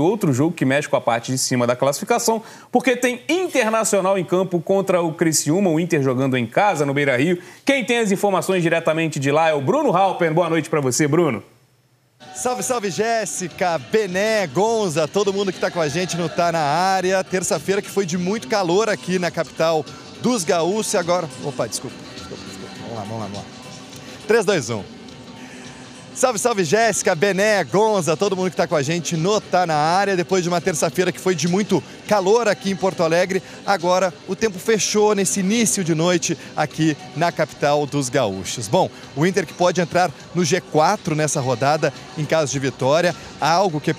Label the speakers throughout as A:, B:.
A: Outro jogo que mexe com a parte de cima da classificação, porque tem Internacional em campo contra o Criciúma, o Inter jogando em casa no Beira Rio. Quem tem as informações diretamente de lá é o Bruno Halper. Boa noite para você, Bruno.
B: Salve, salve Jéssica, Bené, Gonza, todo mundo que está com a gente no Tá na Área. Terça-feira que foi de muito calor aqui na capital dos gaúchos e agora. Opa, desculpa. desculpa, desculpa. Vamos lá, vamos lá, vamos lá. 3, 2, 1. Salve, salve Jéssica, Bené, Gonza, todo mundo que está com a gente no Tá Na Área. Depois de uma terça-feira que foi de muito calor aqui em Porto Alegre, agora o tempo fechou nesse início de noite aqui na capital dos gaúchos. Bom, o Inter que pode entrar no G4 nessa rodada em caso de vitória, algo que é,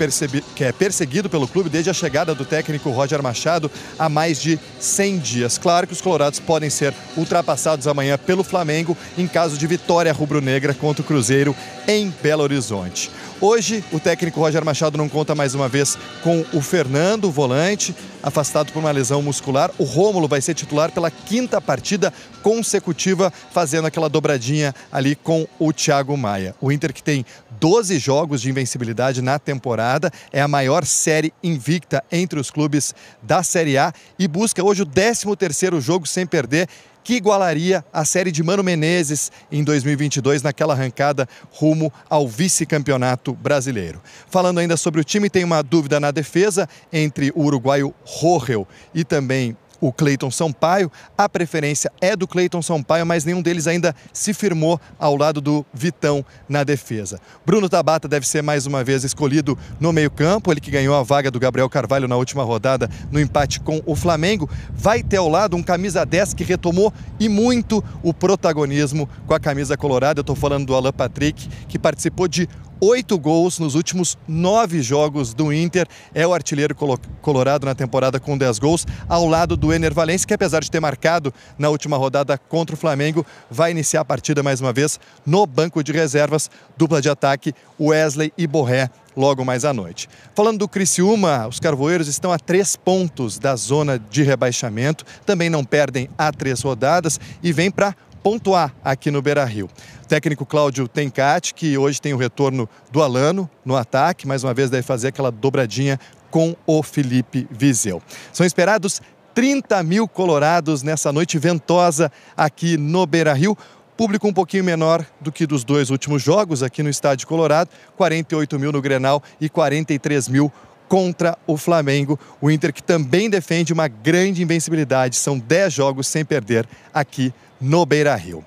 B: que é perseguido pelo clube desde a chegada do técnico Roger Machado há mais de 100 dias. Claro que os colorados podem ser ultrapassados amanhã pelo Flamengo em caso de vitória rubro-negra contra o Cruzeiro em em Belo Horizonte. Hoje, o técnico Roger Machado não conta mais uma vez com o Fernando, volante, afastado por uma lesão muscular. O Rômulo vai ser titular pela quinta partida consecutiva, fazendo aquela dobradinha ali com o Thiago Maia. O Inter que tem 12 jogos de invencibilidade na temporada, é a maior série invicta entre os clubes da Série A e busca hoje o 13 terceiro jogo sem perder que igualaria a série de Mano Menezes em 2022 naquela arrancada rumo ao vice-campeonato brasileiro. Falando ainda sobre o time, tem uma dúvida na defesa entre o uruguaio Rogel e também o Cleiton Sampaio. A preferência é do Cleiton Sampaio, mas nenhum deles ainda se firmou ao lado do Vitão na defesa. Bruno Tabata deve ser mais uma vez escolhido no meio-campo, ele que ganhou a vaga do Gabriel Carvalho na última rodada no empate com o Flamengo. Vai ter ao lado um camisa 10 que retomou e muito o protagonismo com a camisa colorada. Eu estou falando do Alan Patrick, que participou de oito gols nos últimos nove jogos do Inter. É o artilheiro colorado na temporada com dez gols, ao lado do Ener Valencia, que apesar de ter marcado na última rodada contra o Flamengo, vai iniciar a partida mais uma vez no banco de reservas, dupla de ataque Wesley e Borré logo mais à noite. Falando do Criciúma, os carvoeiros estão a três pontos da zona de rebaixamento, também não perdem há três rodadas e vem para pontuar aqui no Beira Rio. O técnico Cláudio Tencati, que hoje tem o retorno do Alano no ataque, mais uma vez deve fazer aquela dobradinha com o Felipe Vizeu. São esperados 30 mil colorados nessa noite ventosa aqui no Beira Rio. Público um pouquinho menor do que dos dois últimos jogos aqui no Estádio Colorado, 48 mil no Grenal e 43 mil contra o Flamengo. O Inter que também defende uma grande invencibilidade, são 10 jogos sem perder aqui no Beira Rio.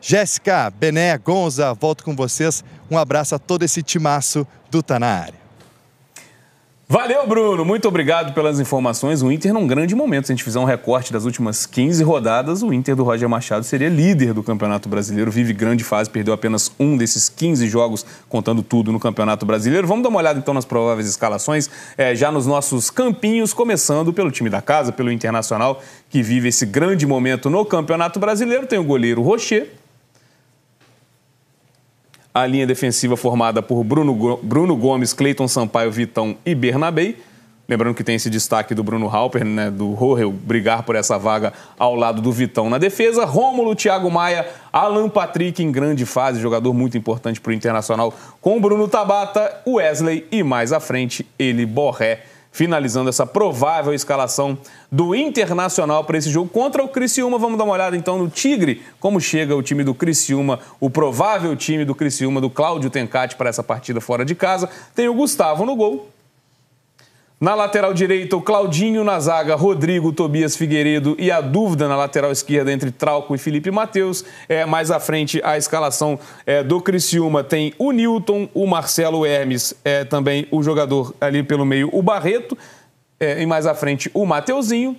B: Jéssica, Bené, Gonza, volto com vocês. Um abraço a todo esse timaço do Tanari.
A: Valeu, Bruno. Muito obrigado pelas informações. O Inter num grande momento. Se a gente fizer um recorte das últimas 15 rodadas, o Inter do Roger Machado seria líder do Campeonato Brasileiro. Vive grande fase, perdeu apenas um desses 15 jogos, contando tudo no Campeonato Brasileiro. Vamos dar uma olhada então nas prováveis escalações, é, já nos nossos campinhos, começando pelo time da casa, pelo Internacional, que vive esse grande momento no Campeonato Brasileiro. Tem o goleiro Rocher, a linha defensiva formada por Bruno, Bruno Gomes, Cleiton Sampaio, Vitão e Bernabei. Lembrando que tem esse destaque do Bruno Halper, né, do Rohel, brigar por essa vaga ao lado do Vitão na defesa. Rômulo, Thiago Maia, Alan Patrick em grande fase, jogador muito importante para o Internacional, com Bruno Tabata, Wesley e mais à frente ele, Borré finalizando essa provável escalação do Internacional para esse jogo contra o Criciúma. Vamos dar uma olhada então no Tigre, como chega o time do Criciúma, o provável time do Criciúma do Cláudio Tencati para essa partida fora de casa. Tem o Gustavo no gol, na lateral direita, o Claudinho, na zaga, Rodrigo, Tobias Figueiredo e a dúvida na lateral esquerda entre Trauco e Felipe Matheus. É, mais à frente, a escalação é, do Criciúma tem o Newton, o Marcelo Hermes, é, também o jogador ali pelo meio, o Barreto, é, e mais à frente o Mateuzinho,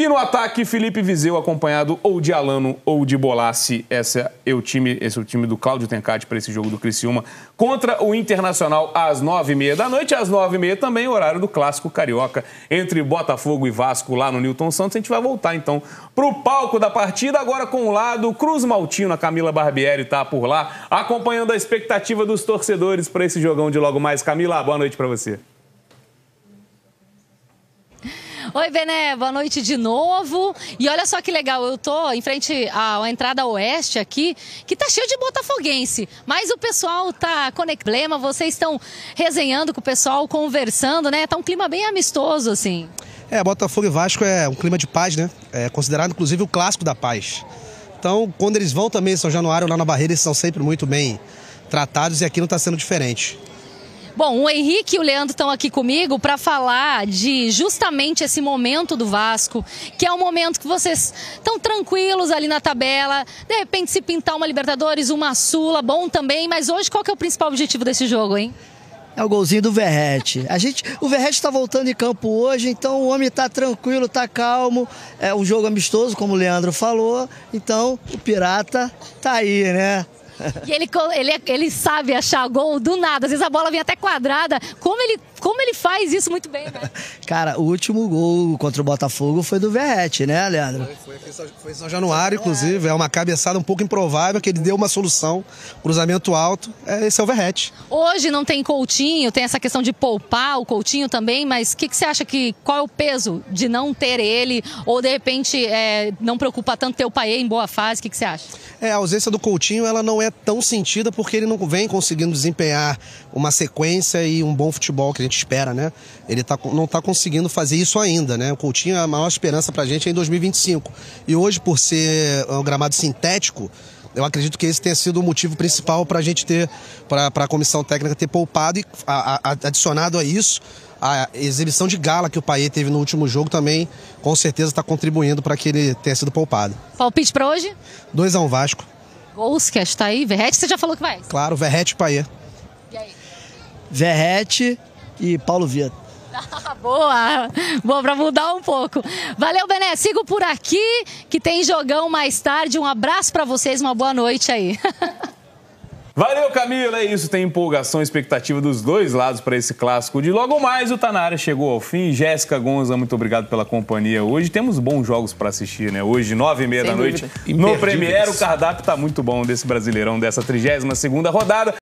A: e no ataque, Felipe Vizeu, acompanhado ou de Alano ou de Bolassi. Esse é o time, esse é o time do Cláudio Tencati para esse jogo do Criciúma contra o Internacional às nove e meia da noite. Às nove e meia também, horário do Clássico Carioca entre Botafogo e Vasco lá no Newton Santos. A gente vai voltar então para o palco da partida. Agora com o lado, Cruz Maltino, a Camila Barbieri está por lá, acompanhando a expectativa dos torcedores para esse jogão de logo mais. Camila, boa noite para você.
C: Oi, Bené, boa noite de novo. E olha só que legal, eu tô em frente à entrada oeste aqui, que tá cheio de botafoguense, mas o pessoal tá conectando, vocês estão resenhando com o pessoal, conversando, né? Tá um clima bem amistoso, assim.
D: É, Botafogo e Vasco é um clima de paz, né? É considerado, inclusive, o clássico da paz. Então, quando eles vão também em São Januário, lá na Barreira, eles são sempre muito bem tratados e aqui não está sendo diferente.
C: Bom, o Henrique e o Leandro estão aqui comigo para falar de justamente esse momento do Vasco, que é um momento que vocês estão tranquilos ali na tabela, de repente se pintar uma Libertadores, uma Sula, bom também, mas hoje qual que é o principal objetivo desse jogo, hein?
D: É o golzinho do Verrete. A gente, o Verrete está voltando em campo hoje, então o homem está tranquilo, está calmo. É um jogo amistoso, como o Leandro falou. Então o Pirata tá aí, né? E
C: ele, ele, ele sabe achar gol do nada. Às vezes a bola vem até quadrada. Como ele como ele faz
D: isso muito bem, né? Cara, o último gol contra o Botafogo foi do Verrete, né, Leandro? Foi, só em São Januário, inclusive. É. uma cabeçada um pouco improvável, que ele deu uma solução, cruzamento alto. É, esse é o Verrete.
C: Hoje não tem Coutinho, tem essa questão de poupar o Coutinho também, mas o que, que, você acha que. Qual é o peso de não ter ele? Ou de repente é, não preocupa tanto ter o Paê em boa fase? O que, que você acha?
D: É, a ausência do Coutinho ela não é tão sentida porque ele não vem conseguindo desempenhar uma sequência e um bom futebol que gente espera, né? Ele tá, não está conseguindo fazer isso ainda, né? O Coutinho, é a maior esperança para a gente é em 2025. E hoje, por ser é, um gramado sintético, eu acredito que esse tenha sido o motivo principal para a gente ter, para a comissão técnica ter poupado e a, a, adicionado a isso a exibição de gala que o Paier teve no último jogo também, com certeza está contribuindo para que ele tenha sido poupado.
C: Palpite para hoje?
D: 2 a 1 um Vasco.
C: Gols que está aí, Verrete, você já falou que vai? Claro, Verrete
D: e Paier. E aí? Verrete e Paulo Vieta.
C: boa, boa para mudar um pouco. Valeu, Bené. Sigo por aqui que tem jogão mais tarde. Um abraço para vocês, uma boa noite aí.
A: Valeu, Camila. É isso. Tem empolgação, expectativa dos dois lados para esse clássico de logo mais. O Tanara tá chegou ao fim. Jéssica Gonza, muito obrigado pela companhia hoje. Temos bons jogos para assistir, né? Hoje, nove e meia Sem da dúvida. noite, no premier O cardápio tá muito bom desse Brasileirão, dessa 32 segunda rodada.